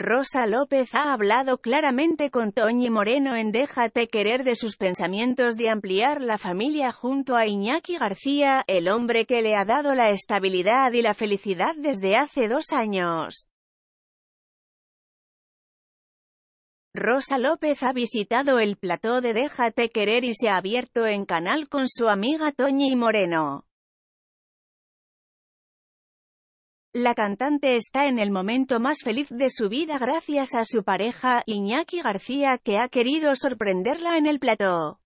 Rosa López ha hablado claramente con Toñi Moreno en Déjate querer de sus pensamientos de ampliar la familia junto a Iñaki García, el hombre que le ha dado la estabilidad y la felicidad desde hace dos años. Rosa López ha visitado el plató de Déjate querer y se ha abierto en canal con su amiga Toñi Moreno. La cantante está en el momento más feliz de su vida gracias a su pareja, Iñaki García, que ha querido sorprenderla en el plató.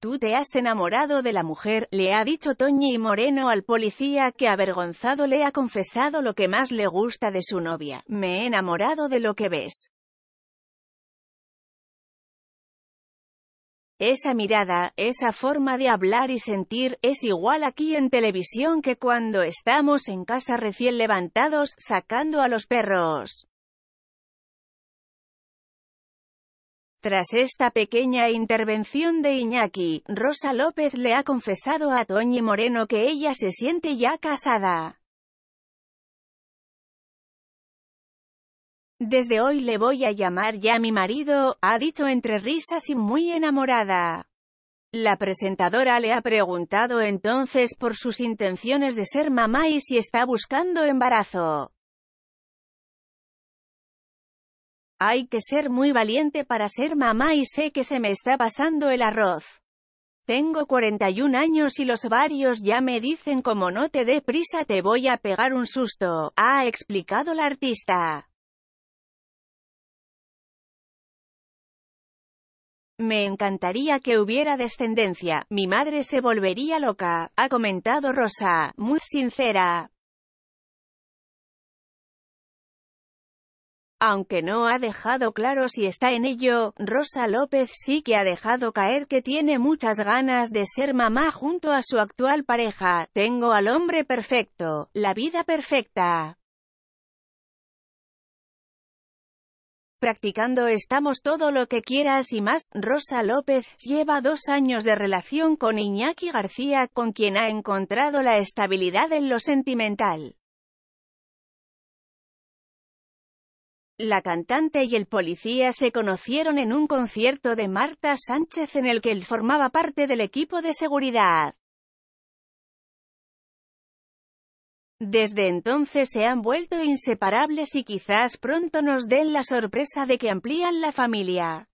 Tú te has enamorado de la mujer, le ha dicho Toñi Moreno al policía que avergonzado le ha confesado lo que más le gusta de su novia, me he enamorado de lo que ves. Esa mirada, esa forma de hablar y sentir, es igual aquí en televisión que cuando estamos en casa recién levantados, sacando a los perros. Tras esta pequeña intervención de Iñaki, Rosa López le ha confesado a Toñi Moreno que ella se siente ya casada. Desde hoy le voy a llamar ya mi marido, ha dicho entre risas y muy enamorada. La presentadora le ha preguntado entonces por sus intenciones de ser mamá y si está buscando embarazo. Hay que ser muy valiente para ser mamá y sé que se me está pasando el arroz. Tengo 41 años y los varios ya me dicen como no te dé prisa te voy a pegar un susto, ha explicado la artista. Me encantaría que hubiera descendencia, mi madre se volvería loca, ha comentado Rosa, muy sincera. Aunque no ha dejado claro si está en ello, Rosa López sí que ha dejado caer que tiene muchas ganas de ser mamá junto a su actual pareja. Tengo al hombre perfecto, la vida perfecta. practicando estamos todo lo que quieras y más. Rosa López lleva dos años de relación con Iñaki García, con quien ha encontrado la estabilidad en lo sentimental. La cantante y el policía se conocieron en un concierto de Marta Sánchez en el que él formaba parte del equipo de seguridad. Desde entonces se han vuelto inseparables y quizás pronto nos den la sorpresa de que amplían la familia.